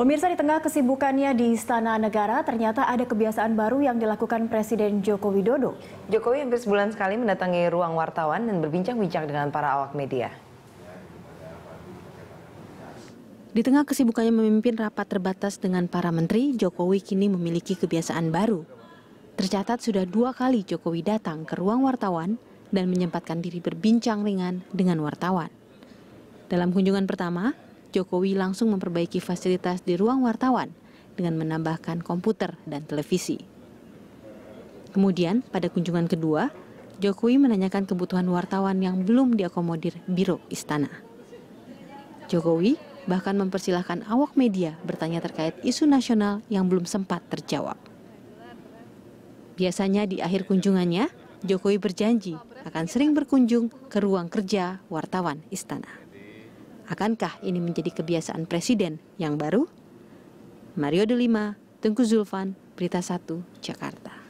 Pemirsa di tengah kesibukannya di Istana Negara, ternyata ada kebiasaan baru yang dilakukan Presiden Joko Widodo. Jokowi hampir sebulan sekali mendatangi ruang wartawan dan berbincang-bincang dengan para awak media. Di tengah kesibukannya memimpin rapat terbatas dengan para menteri, Jokowi kini memiliki kebiasaan baru. Tercatat sudah dua kali Jokowi datang ke ruang wartawan dan menyempatkan diri berbincang ringan dengan wartawan. Dalam kunjungan pertama, Jokowi langsung memperbaiki fasilitas di ruang wartawan dengan menambahkan komputer dan televisi. Kemudian, pada kunjungan kedua, Jokowi menanyakan kebutuhan wartawan yang belum diakomodir Biro Istana. Jokowi bahkan mempersilahkan awak media bertanya terkait isu nasional yang belum sempat terjawab. Biasanya di akhir kunjungannya, Jokowi berjanji akan sering berkunjung ke ruang kerja wartawan istana. Akankah ini menjadi kebiasaan presiden yang baru? Mario Delima, Tengku Zulfan, Berita 1, Jakarta.